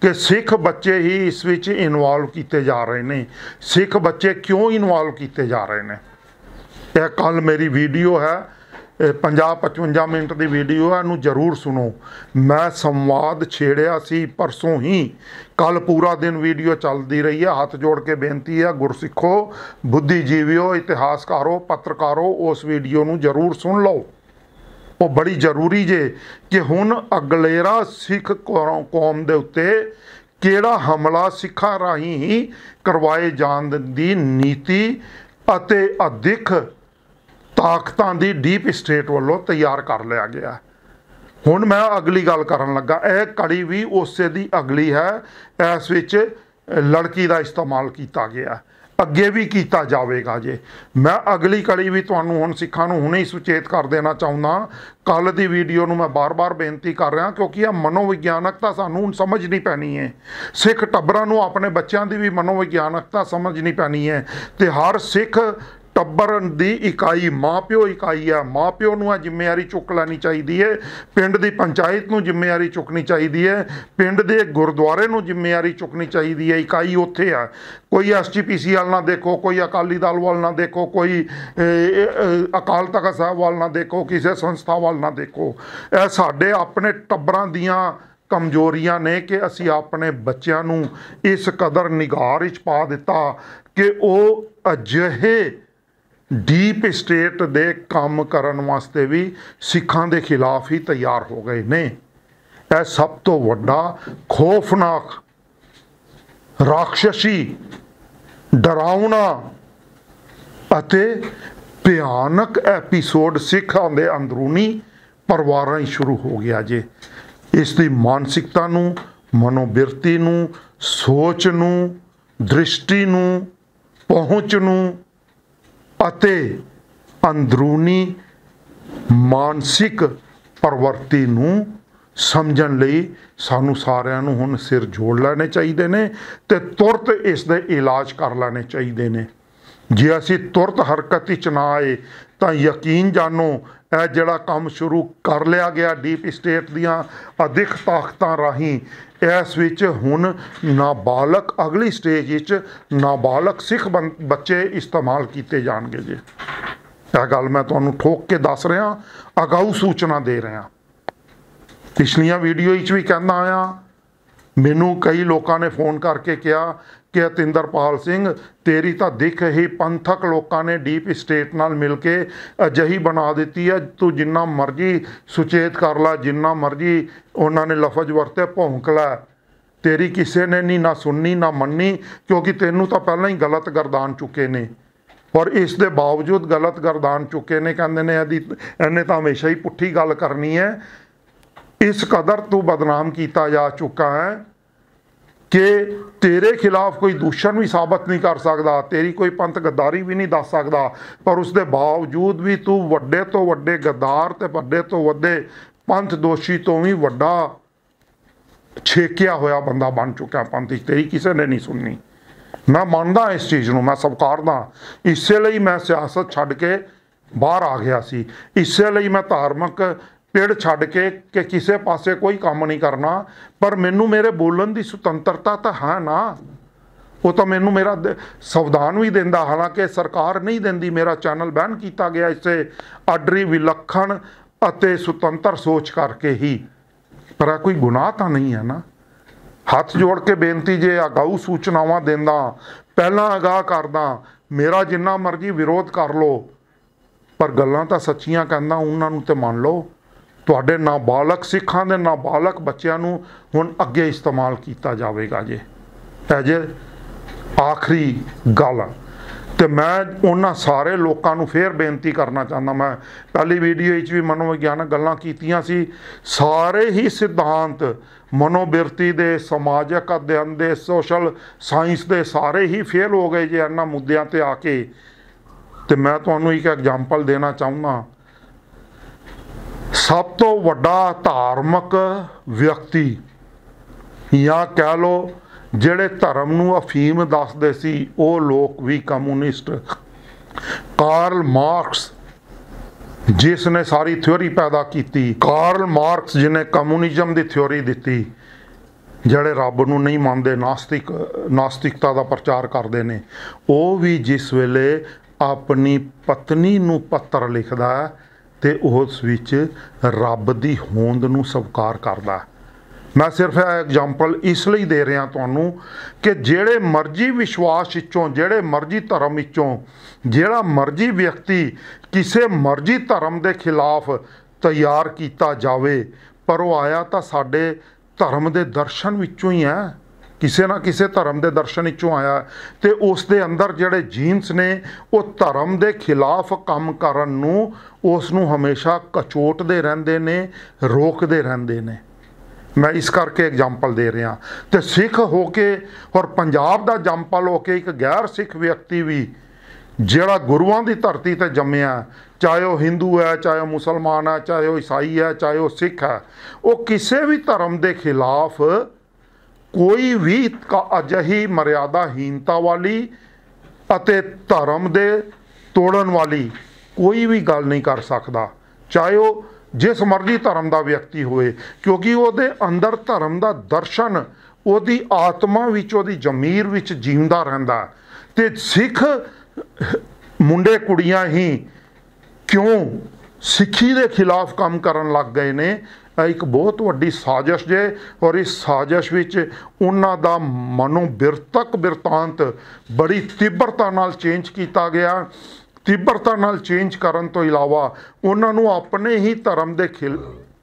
ਕਿ ਸਿੱਖ ਬੱਚੇ ਹੀ ਇਸ ਵਿੱਚ ਇਨਵੋਲਵ ਕੀਤੇ ਜਾ ਰਹੇ ਨੇ ਸਿੱਖ ਬੱਚੇ ਕਿਉਂ ਇਨਵੋਲਵ ਕੀਤੇ ਜਾ ਰਹੇ ਨੇ ਇਹ ਕੱਲ ਮੇਰੀ ਵੀਡੀਓ ਹੈ 50 55 ਮਿੰਟ ਦੀ ਵੀਡੀਓ ਆ ਨੂੰ ਜ਼ਰੂਰ ਸੁਣੋ ਮੈਂ ਸੰਵਾਦ ਛੇੜਿਆ ਸੀ ਪਰਸੋਂ ਹੀ ਕੱਲ ਪੂਰਾ ਦਿਨ ਵੀਡੀਓ ਚੱਲਦੀ ਰਹੀ ਹੈ ਹੱਥ ਜੋੜ ਕੇ ਬੇਨਤੀ ਆ ਗੁਰਸਿੱਖੋ ਬੁੱਧੀਜੀਵੀਓ ਇਤਿਹਾਸਕਾਰੋ ਪੱਤਰਕਾਰੋ ਉਸ ਵੀਡੀਓ ਨੂੰ ਜ਼ਰੂਰ ਸੁਣ ਲਓ ਉਹ ਬੜੀ ਜ਼ਰੂਰੀ ਜੇ ਕਿ ਹੁਣ ਅਗਲੇਰਾ ਸਿੱਖ ਕੌਮ ਦੇ ਉੱਤੇ ਕਿਹੜਾ ਹਮਲਾ ਸਿੱਖਾਂ ਰਾਹੀਂ ਕਰਵਾਏ ਜਾਣ ਦੀ ਨੀਤੀ ਅਤੇ ਅਧਿਕ ਤਾਕਤਾਂ ਦੀ ਡੀਪ ਸਟੇਟ ਵੱਲੋਂ ਤਿਆਰ ਕਰ ਲਿਆ ਗਿਆ ਹੁਣ ਮੈਂ ਅਗਲੀ ਗੱਲ ਕਰਨ ਲੱਗਾ ਇਹ ਕੜੀ ਵੀ ਉਸੇ ਦੀ ਅਗਲੀ ਹੈ ਇਸ ਵਿੱਚ ਲੜਕੀ ਦਾ ਇਸਤੇਮਾਲ ਕੀਤਾ ਗਿਆ ਅੱਗੇ ਵੀ ਕੀਤਾ ਜਾਵੇਗਾ ਜੇ ਮੈਂ ਅਗਲੀ ਕੜੀ ਵੀ ਤੁਹਾਨੂੰ ਹੁਣ ਸਿੱਖਾਂ ਨੂੰ ਹੁਣੇ ਹੀ ਸੁਚੇਤ ਕਰ ਦੇਣਾ ਚਾਹੁੰਦਾ ਕੱਲ ਦੀ ਵੀਡੀਓ ਨੂੰ ਮੈਂ ਬਾਰ-ਬਾਰ ਬੇਨਤੀ ਕਰ ਰਿਹਾ ਕਿਉਂਕਿ ਇਹ ਮਨੋਵਿਗਿਆਨਕਤਾ ਸਾਨੂੰ ਹੁਣ ਸਮਝ ਨਹੀਂ ਪੈਣੀ ਹੈ ਸਿੱਖ ਟੱਬਰਾਂ ਨੂੰ ਆਪਣੇ ਬੱਚਿਆਂ ਦੀ ਵੀ ਮਨੋਵਿਗਿਆਨਕਤਾ ਸਮਝ ਨਹੀਂ ਪੈਣੀ ਹੈ ਤੇ ਹਰ ਸਿੱਖ ਟੱਬਰਨ ਦੀ ਇਕਾਈ ਮਾਪਿਓ ਇਕਾਈ ਆ ਮਾਪਿਓ ਨੂੰ ਆ ਜ਼ਿੰਮੇਵਾਰੀ ਚੁੱਕ ਲੈਣੀ ਚਾਹੀਦੀ ਹੈ ਪਿੰਡ ਦੀ ਪੰਚਾਇਤ ਨੂੰ ਜ਼ਿੰਮੇਵਾਰੀ ਚੁੱਕਣੀ ਚਾਹੀਦੀ ਹੈ ਪਿੰਡ ਦੇ ਗੁਰਦੁਆਰੇ ਨੂੰ ਜ਼ਿੰਮੇਵਾਰੀ ਚੁੱਕਣੀ ਚਾਹੀਦੀ ਹੈ ਇਕਾਈ ਉੱਥੇ ਆ ਕੋਈ ਐਸਜੀਪੀਸੀ ਵਾਲ ਨਾ ਦੇਖੋ ਕੋਈ ਅਕਾਲੀ ਦਲ ਵਾਲ ਨਾ ਦੇਖੋ ਕੋਈ ਅਕਾਲ ਤਖਤ ਸਾਹਿਬ ਵਾਲ ਨਾ ਦੇਖੋ ਕਿਸੇ ਸੰਸਥਾ ਵਾਲ ਨਾ ਦੇਖੋ ਇਹ ਸਾਡੇ ਆਪਣੇ ਟੱਬਰਾਂ ਦੀਆਂ ਕਮਜ਼ੋਰੀਆਂ ਨੇ ਕਿ ਅਸੀਂ ਆਪਣੇ ਬੱਚਿਆਂ ਨੂੰ ਇਸ ਕਦਰ ਨਿਗਾਰ ਵਿੱਚ ਪਾ ਦਿੱਤਾ ਕਿ ਉਹ ਅਜਿਹੇ ਡੀਪ ਸਟੇਟ ਦੇ ਕੰਮ ਕਰਨ ਵਾਸਤੇ ਵੀ ਸਿੱਖਾਂ ਦੇ ਖਿਲਾਫ ਹੀ ਤਿਆਰ ਹੋ ਗਏ ਨੇ ਇਹ ਸਭ ਤੋਂ ਵੱਡਾ ਖੋਫਨਾਕ ਰਾਖਸ਼ੀ ਡਰਾਉਣਾ ਅਤੇ ਭਿਆਨਕ ਐਪੀਸੋਡ ਸਿੱਖਾਂ ਦੇ ਅੰਦਰੂਨੀ ਪਰਿਵਾਰਾਂ ਹੀ ਸ਼ੁਰੂ ਹੋ ਗਿਆ ਜੇ ਇਸ ਦੀ ਮਾਨਸਿਕਤਾ ਨੂੰ ਮਨੋਬਿਰਤੀ ਨੂੰ ਸੋਚ ਨੂੰ ਦ੍ਰਿਸ਼ਟੀ ਨੂੰ ਪਹੁੰਚ ਨੂੰ ਅਤੇ ਅੰਦਰੂਨੀ ਮਾਨਸਿਕ ਪਰਵਰਤੀ ਨੂੰ ਸਮਝਣ ਲਈ ਸਾਨੂੰ ਸਾਰਿਆਂ ਨੂੰ ਹੁਣ ਸਿਰ ਜੋੜ ਲੈਣੇ ਚਾਹੀਦੇ ਨੇ ਤੇ ਤੁਰਤ ਇਸ ਦੇ ਇਲਾਜ ਕਰ ਲੈਣੇ ਚਾਹੀਦੇ ਨੇ ਜੇ ਅਸੀਂ ਤੁਰਤ ਹਰਕਤ ਵਿੱਚ ਨਾ ਆਏ ਤਾਂ ਯਕੀਨ ਜਾਨੋ ਇਹ ਜਿਹੜਾ ਕੰਮ ਸ਼ੁਰੂ ਕਰ ਲਿਆ ਗਿਆ ਡੀਪ ਸਟੇਟ ਦੀਆਂ ਅਧਿਕ ਤਾਕਤਾਂ ਰਾਹੀਂ ਇਸ ਵਿੱਚ ਹੁਣ ਨਾਬਾਲਗ ਅਗਲੀ ਸਟੇਜ ਵਿੱਚ ਨਾਬਾਲਗ ਸਿੱਖ ਬੱਚੇ ਇਸਤੇਮਾਲ ਕੀਤੇ ਜਾਣਗੇ ਜੀ ਇਹ ਗੱਲ ਮੈਂ ਤੁਹਾਨੂੰ ਠੋਕ ਕੇ ਦੱਸ ਰਿਹਾ ਅਗਾਊ ਸੂਚਨਾ ਦੇ ਰਿਹਾ ਪਿਛਲੀਆਂ ਵੀਡੀਓ ਵਿੱਚ ਵੀ ਕਹਿੰਦਾ ਆਇਆ ਮੈਨੂੰ ਕਈ ਲੋਕਾਂ ਨੇ ਫੋਨ ਕਰਕੇ ਕਿਹਾ ਕਿ ਅਤਿੰਦਰਪਾਲ ਸਿੰਘ ਤੇਰੀ ਤਾਂ ਦਿੱਖ ਹੀ ਪੰਥਕ ਲੋਕਾਂ ਨੇ ਡੀਪ ਸਟੇਟ ਨਾਲ ਮਿਲ ਕੇ ਅਜਹੀ ਬਣਾ ਦਿੱਤੀ ਹੈ ਤੂੰ ਜਿੰਨਾ ਮਰਜ਼ੀ ਸੁਚੇਤ ਕਰ ਲੈ ਜਿੰਨਾ ਮਰਜ਼ੀ ਉਹਨਾਂ ਨੇ ਲਫ਼ਜ਼ ਵਰਤੇ ਭੌਂਕ ਲੈ ਤੇਰੀ ਕਿਸੇ ਨੇ ਨਹੀਂ ਨਾ ਸੁਣਨੀ ਨਾ ਮੰਨੀ ਕਿਉਂਕਿ ਤੈਨੂੰ ਤਾਂ ਪਹਿਲਾਂ ਹੀ ਗਲਤ ਗਰਦਾਨ ਚੁੱਕੇ ਨੇ ਔਰ ਇਸ ਦੇ ਬਾਵਜੂਦ ਗਲਤ ਗਰਦਾਨ ਚੁੱਕੇ ਨੇ ਕਹਿੰਦੇ ਨੇ ਇਹਦੀ ਇਹਨੇ ਤਾਂ ਹਮੇਸ਼ਾ ਹੀ ਪੁੱਠੀ ਗੱਲ ਕਰਨੀ ਹੈ ਇਸ ਕਦਰ ਤੂੰ ਬਦਨਾਮ ਕੀਤਾ ਜਾ ਚੁੱਕਾ ਹੈ ਕਿ ਤੇਰੇ ਖਿਲਾਫ ਕੋਈ ਦੁਸ਼ਮਣ ਵੀ ਸਾਬਤ ਨਹੀਂ ਕਰ ਸਕਦਾ ਤੇਰੀ ਕੋਈ ਪੰਥ ਗਦਾਰੀ ਵੀ ਨਹੀਂ ਦੱਸ ਸਕਦਾ ਪਰ ਉਸ ਦੇ ਬਾਵਜੂਦ ਵੀ ਤੂੰ ਵੱਡੇ ਤੋਂ ਵੱਡੇ ਗਦਾਰ ਤੇ ਵੱਡੇ ਤੋਂ ਵੱਡੇ ਪੰਥ ਦੋਸ਼ੀ ਤੋਂ ਵੀ ਵੱਡਾ ਛੇਕਿਆ ਹੋਇਆ ਬੰਦਾ ਬਣ ਚੁੱਕਾ ਪੰਥ ਤੇਰੀ ਕਿਸੇ ਨੇ ਨਹੀਂ ਸੁਣਨੀ ਮੈਂ ਮੰਨਦਾ ਇਸ ਚੀਜ਼ ਨੂੰ ਮੈਂ ਸਵਕਾਰਦਾ ਇਸੇ ਲਈ ਮੈਂ ਸਿਆਸਤ ਛੱਡ ਕੇ ਬਾਹਰ ਆ ਗਿਆ ਸੀ ਇਸੇ ਲਈ ਮੈਂ ਧਾਰਮਿਕ ਪਿੜ ਛੱਡ ਕੇ ਕਿ ਕਿਸੇ ਪਾਸੇ ਕੋਈ ਕੰਮ ਨਹੀਂ ਕਰਨਾ ਪਰ ਮੈਨੂੰ ਮੇਰੇ ਬੋਲਣ ਦੀ ਸੁਤੰਤਰਤਾ ਤਾਂ ਹੈ ਨਾ ਉਹ ਤਾਂ ਮੈਨੂੰ ਮੇਰਾ ਸੰਵਿਧਾਨ ਵੀ ਦਿੰਦਾ ਹਾਲਾਂਕਿ ਸਰਕਾਰ ਨਹੀਂ ਦਿੰਦੀ ਮੇਰਾ ਚੈਨਲ ਬੈਨ ਕੀਤਾ ਗਿਆ ਇਸੇ ਆਡਰੀ ਵਿਲੱਖਣ ਅਤੇ ਸੁਤੰਤਰ ਸੋਚ ਕਰਕੇ ਹੀ ਪਰ ਆ ਕੋਈ ਗੁਨਾਹ ਤਾਂ ਨਹੀਂ ਹੈ ਨਾ ਹੱਥ ਜੋੜ ਕੇ ਬੇਨਤੀ ਜੇ ਅਗਾਊ ਸੂਚਨਾਵਾਂ ਦਿੰਦਾ ਪਹਿਲਾਂ ਅਗਾਹ ਕਰਦਾ ਮੇਰਾ ਜਿੰਨਾ ਮਰਜ਼ੀ ਵਿਰੋਧ ਕਰ ਲੋ ਪਰ ਗੱਲਾਂ ਤਾਂ ਸੱਚੀਆਂ ਕਹਿੰਦਾ ਉਹਨਾਂ ਨੂੰ ਤੇ ਮੰਨ ਲਓ ਤੁਹਾਡੇ ਨਾਬਾਲਗ ਸਿੱਖਾਂ ਦੇ ਨਾਬਾਲਗ ਬੱਚਿਆਂ ਨੂੰ ਹੁਣ ਅੱਗੇ ਇਸਤੇਮਾਲ ਕੀਤਾ ਜਾਵੇਗਾ ਜੇ ਜੇ ਆਖਰੀ ਗੱਲ ਤੇ ਮੈਂ ਉਹਨਾਂ ਸਾਰੇ ਲੋਕਾਂ ਨੂੰ ਫੇਰ ਬੇਨਤੀ ਕਰਨਾ ਚਾਹੁੰਦਾ ਮੈਂ ਪਹਿਲੀ ਵੀਡੀਓ ਵਿੱਚ ਵੀ ਮਨੋਵਿਗਿਆਨਕ ਗੱਲਾਂ ਕੀਤੀਆਂ ਸੀ ਸਾਰੇ ਹੀ ਸਿਧਾਂਤ ਮਨੋਬਿਰਤੀ ਦੇ ਸਮਾਜਿਕ ਅਧਿਐਨ ਦੇ ਸੋਸ਼ਲ ਸਾਇੰਸ ਦੇ ਸਾਰੇ ਹੀ ਫੇਲ ਹੋ ਗਏ ਜੇ ਇਹਨਾਂ ਮੁੱਦਿਆਂ ਤੇ ਆ ਕੇ ਤੇ ਮੈਂ ਤੁਹਾਨੂੰ ਇੱਕ ਐਗਜ਼ਾਮਪਲ ਦੇਣਾ ਚਾਹੁੰਦਾ ਸਭ ਤੋਂ ਵੱਡਾ ਧਾਰਮਿਕ ਵਿਅਕਤੀ ਜਾਂ ਕਹਿ ਲੋ ਜਿਹੜੇ ਧਰਮ ਨੂੰ ਅਫੀਮ ਦੱਸਦੇ ਸੀ ਉਹ ਲੋਕ ਵੀ ਕਮਿਊਨਿਸਟ ਕਾਰਲ ਮਾਰਕਸ ਜਿਸ ਨੇ ਸਾਰੀ ਥਿਉਰੀ ਪੈਦਾ ਕੀਤੀ ਕਾਰਲ ਮਾਰਕਸ ਜਿਨੇ ਕਮਿਊਨਿਜ਼ਮ ਦੀ ਥਿਉਰੀ ਦਿੱਤੀ ਜਿਹੜੇ ਰੱਬ ਨੂੰ ਨਹੀਂ ਮੰਨਦੇ ਨਾਸਤਿਕ ਨਾਸਤਿਕਤਾ ਦਾ ਪ੍ਰਚਾਰ ਕਰਦੇ ਨੇ ਉਹ ਵੀ ਜਿਸ ਵੇਲੇ ਆਪਣੀ ਪਤਨੀ ਨੂੰ ਪੱਤਰ ਲਿਖਦਾ ਹੈ ਤੇ ਉਸ ਵਿੱਚ ਰੱਬ ਦੀ ਹੋਂਦ ਨੂੰ ਸਵਾਰ ਕਰਦਾ ਮੈਂ ਸਿਰਫ ਇਹ ਐਗਜ਼ਾਮਪਲ ਇਸ ਲਈ ਦੇ ਰਿਹਾ ਤੁਹਾਨੂੰ ਕਿ ਜਿਹੜੇ ਮਰਜ਼ੀ ਵਿਸ਼ਵਾਸ ਵਿੱਚੋਂ ਜਿਹੜੇ ਮਰਜ਼ੀ ਧਰਮ ਵਿੱਚੋਂ ਜਿਹੜਾ ਮਰਜ਼ੀ ਵਿਅਕਤੀ ਕਿਸੇ ਮਰਜ਼ੀ ਧਰਮ ਦੇ ਖਿਲਾਫ ਤਿਆਰ ਕੀਤਾ ਜਾਵੇ ਪਰ ਉਹ ਆਇਆ ਤਾਂ ਸਾਡੇ ਧਰਮ ਦੇ ਦਰਸ਼ਨ ਵਿੱਚੋਂ ਹੀ ਹੈ ਕਿਸੇ ਨਾ ਕਿਸੇ ਧਰਮ ਦੇ ਦਰਸ਼ਨ ਵਿੱਚੋਂ ਆਇਆ ਤੇ ਉਸ ਦੇ ਅੰਦਰ ਜਿਹੜੇ ਜੀਨਸ ਨੇ ਉਹ ਧਰਮ ਦੇ ਖਿਲਾਫ ਕੰਮ ਕਰਨ ਨੂੰ ਉਸ ਨੂੰ ਹਮੇਸ਼ਾ ਕਚੋਟਦੇ ਰਹਿੰਦੇ ਨੇ ਰੋਕਦੇ ਰਹਿੰਦੇ ਨੇ ਮੈਂ ਇਸ ਕਰਕੇ ਐਗਜ਼ਾਮਪਲ ਦੇ ਰਿਹਾ ਤੇ ਸਿੱਖ ਹੋ ਕੇ ਔਰ ਪੰਜਾਬ ਦਾ ਜੰਪਲ ਹੋ ਕੇ ਇੱਕ ਗੈਰ ਸਿੱਖ ਵਿਅਕਤੀ ਵੀ ਜਿਹੜਾ ਗੁਰੂਆਂ ਦੀ ਧਰਤੀ ਤੇ ਜੰਮਿਆ ਚਾਹੇ ਉਹ ਹਿੰਦੂ ਹੈ ਚਾਹੇ ਉਹ ਮੁਸਲਮਾਨ ਹੈ ਚਾਹੇ ਉਹ ਈਸਾਈ ਹੈ ਚਾਹੇ ਉਹ ਸਿੱਖ ਹੈ ਉਹ ਕਿਸੇ ਵੀ ਧਰਮ ਦੇ ਖਿਲਾਫ ਕੋਈ ਵੀ ਅਜਹੀ ਮਰਿਆਦਾਹੀਨਤਾ ਵਾਲੀ ਅਤੇ ਧਰਮ ਦੇ ਤੋੜਨ ਵਾਲੀ ਕੋਈ ਵੀ ਗੱਲ ਨਹੀਂ ਕਰ ਸਕਦਾ ਚਾਹੇ ਉਹ ਜਿਸ ਮਰਜ਼ੀ ਧਰਮ ਦਾ ਵਿਅਕਤੀ ਹੋਵੇ ਕਿਉਂਕਿ ਉਹਦੇ ਅੰਦਰ ਧਰਮ ਦਾ ਦਰਸ਼ਨ ਉਹਦੀ ਆਤਮਾ ਵਿੱਚ ਉਹਦੀ ਜ਼ਮੀਰ ਵਿੱਚ ਜੀਵਦਾ ਰਹਿੰਦਾ ਤੇ ਸਿੱਖ ਮੁੰਡੇ ਕੁੜੀਆਂ ਹੀ ਕਿਉਂ ਸਿੱਖੀ ਦੇ ਖਿਲਾਫ ਕੰਮ ਕਰਨ ਲੱਗ ਗਏ ਨੇ ਇੱਕ ਬਹੁਤ ਵੱਡੀ ਸਾਜ਼ਿਸ਼ ਜੇ ਔਰ ਇਸ ਸਾਜ਼ਿਸ਼ ਵਿੱਚ ਉਹਨਾਂ ਦਾ ਮਨੋ ਬਿਰਤਕ ਬਿਰਤਾਂਤ ਬੜੀ ਤੀਬਰਤਾ ਨਾਲ ਚੇਂਜ ਕੀਤਾ ਗਿਆ ਤੀਬਰਤਾ ਨਾਲ ਚੇਂਜ ਕਰਨ ਤੋਂ ਇਲਾਵਾ ਉਹਨਾਂ ਨੂੰ ਆਪਣੇ ਹੀ ਧਰਮ ਦੇ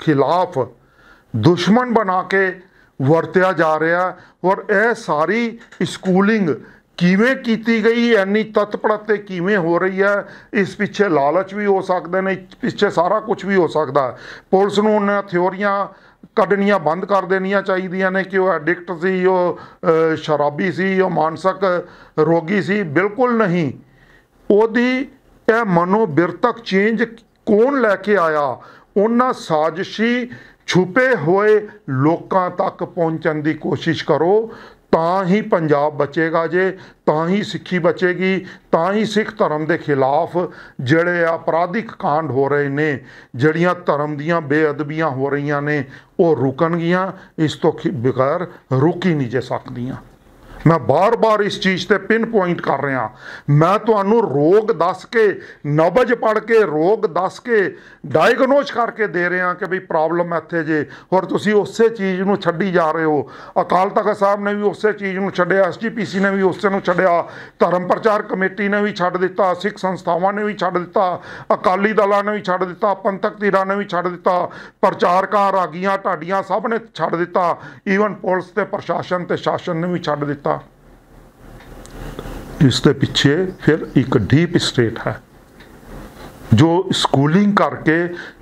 ਖਿਲਾਫ ਦੁਸ਼ਮਣ ਬਣਾ ਕੇ ਵਰਤਿਆ ਜਾ ਰਿਹਾ ਔਰ ਇਹ ਸਾਰੀ ਸਕੂਲਿੰਗ ਕਿਵੇਂ ਕੀਤੀ ਗਈ ਐਨੀ ਤਤਪੜਤ ਤੇ ਕਿਵੇਂ ਹੋ ਰਹੀ ਹੈ ਇਸ ਪਿੱਛੇ ਲਾਲਚ ਵੀ ਹੋ ਸਕਦੇ ਨੇ ਪਿੱਛੇ ਸਾਰਾ ਕੁਝ ਵੀ ਹੋ ਸਕਦਾ ਪੁਲਿਸ ਨੂੰ ਉਹਨਾਂ ਥਿਉਰੀਆਂ ਕੱਢਣੀਆਂ ਬੰਦ ਕਰ ਦੇਣੀਆਂ ਚਾਹੀਦੀਆਂ ਨੇ ਕਿ ਉਹ ਐਡਿਕਟ ਸੀ ਉਹ ਸ਼ਰਾਬੀ ਸੀ ਉਹ ਮਾਨਸਿਕ ਰੋਗੀ ਸੀ ਬਿਲਕੁਲ ਨਹੀਂ ਉਹਦੀ ਇਹ ਮਨੋਬਿਰਤਕ ਚੇਂਜ ਕੌਣ ਲੈ ਕੇ ਆਇਆ ਉਹਨਾਂ ਸਾਜ਼ਿਸ਼ੀ ਛੁਪੇ ਹੋਏ ਲੋਕਾਂ ਤੱਕ ਪਹੁੰਚਣ ਦੀ ਕੋਸ਼ਿਸ਼ ਕਰੋ ਤਾਂ ਹੀ ਪੰਜਾਬ ਬਚੇਗਾ ਜੇ ਤਾਂ ਹੀ ਸਿੱਖੀ ਬਚੇਗੀ ਤਾਂ ਹੀ ਸਿੱਖ ਧਰਮ ਦੇ ਖਿਲਾਫ ਜਿਹੜੇ ਅਪਰਾਧਿਕ ਕਾਂਡ ਹੋ ਰਹੇ ਨੇ ਜਿਹੜੀਆਂ ਧਰਮ ਦੀਆਂ ਬੇਅਦਬੀਆਂ ਹੋ ਰਹੀਆਂ ਨੇ ਉਹ ਰੁਕਣਗੀਆਂ ਇਸ ਤੋਂ ਬਿਗੈਰ ਰੁਕ ਹੀ ਨਹੀਂ ਜੇ ਸਕਦੀਆਂ ਮੈਂ ਬਾਰ-ਬਾਰ ਇਸ ਚੀਜ਼ ਤੇ ਪਿਨ ਪੁਆਇੰਟ ਕਰ ਰਿਹਾ ਮੈਂ ਤੁਹਾਨੂੰ ਰੋਗ ਦੱਸ ਕੇ ਨਬਜ ਪੜ ਕੇ ਰੋਗ ਦੱਸ ਕੇ ਡਾਇਗਨੋਸ ਕਰਕੇ ਦੇ ਰਿਹਾ ਕਿ ਵੀ ਪ੍ਰੋਬਲਮ ਇੱਥੇ ਜੇ ਹੋਰ ਤੁਸੀਂ ਉਸੇ ਚੀਜ਼ ਨੂੰ ਛੱਡੀ ਜਾ ਰਹੇ ਹੋ ਅਕਾਲ ਤਖਤ ਸਾਹਿਬ ਨੇ ਵੀ ਉਸੇ ਚੀਜ਼ ਨੂੰ ਛੱਡਿਆ ਐਸਜੀਪੀਸੀ ਨੇ ਵੀ ਉਸੇ ਨੂੰ ਛੱਡਿਆ ਧਰਮ ਪ੍ਰਚਾਰ ਕਮੇਟੀ ਨੇ ਵੀ ਛੱਡ ਦਿੱਤਾ ਸਿੱਖ ਸੰਸਥਾਵਾਂ ਨੇ ਵੀ ਛੱਡ ਦਿੱਤਾ ਅਕਾਲੀ ਦਲਾਂ ਨੇ ਵੀ ਛੱਡ ਦਿੱਤਾ ਪੰਥਕ ਧਿਰਾਂ ਨੇ ਵੀ ਛੱਡ ਦਿੱਤਾ ਪ੍ਰਚਾਰਕਾਂ ਰਾਗੀਆਂ ਢਾਡੀਆਂ ਸਭ ਨੇ ਛੱਡ ਦਿੱਤਾ ਈਵਨ ਪੁਲਿਸ ਤੇ ਪ੍ਰਸ਼ਾਸਨ ਤੇ ਸ਼ਾਸਨ ਨੇ ਵੀ ਛੱਡ ਦਿੱਤਾ ਇਸ ਦੇ ਪਿੱਛੇ ਫਿਰ ਇੱਕ ਡੀਪ ਸਟੇਟ ਹੈ ਜੋ ਸਕੂਲਿੰਗ ਕਰਕੇ